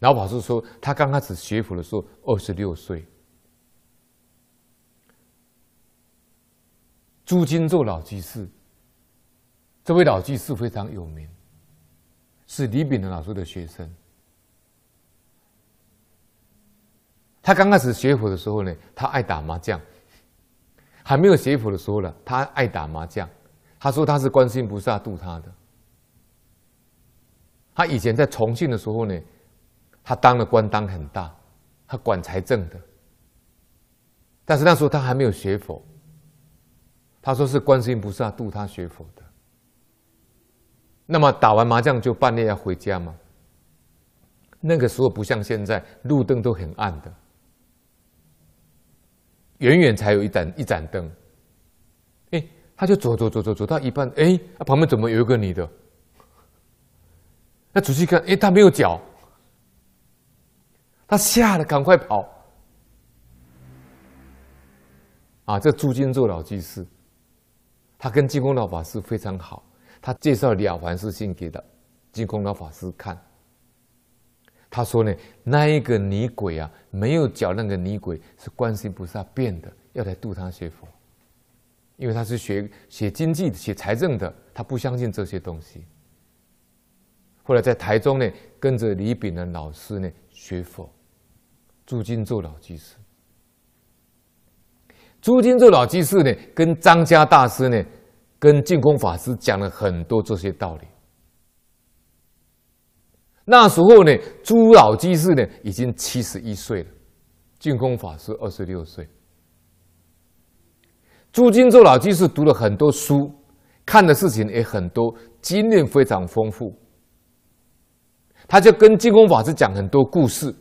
老法师说，他刚开始学佛的时候二十六岁。朱金做老居士，这位老居士非常有名，是李炳南老师的学生。他刚开始学佛的时候呢，他爱打麻将。还没有学佛的时候呢，他爱打麻将。他说他是观世音菩萨度他的。他以前在重庆的时候呢。他当了官，当很大，他管财政的。但是那时候他还没有学佛，他说是观世音菩萨度他学佛的。那么打完麻将就半夜要回家吗？那个时候不像现在，路灯都很暗的，远远才有一盏一盏灯。哎，他就走走走走走到一半，哎，旁边怎么有一个女的？那仔细看，哎，她没有脚。他吓得赶快跑。啊，这朱军做老居士，他跟金光老法师非常好，他介绍了《凡四信》给的金光老法师看。他说呢，那一个女鬼啊，没有脚那个女鬼是观世菩萨变的，要来度他学佛，因为他是学写经济、写财政的，他不相信这些东西。后来在台中呢，跟着李炳的老师呢学佛。朱金做老居士，朱金做老居士呢，跟张家大师呢，跟净空法师讲了很多这些道理。那时候呢，朱老居士呢已经七十一岁了，净空法师二十六岁。朱金周老居士读了很多书，看的事情也很多，经验非常丰富。他就跟净空法师讲很多故事。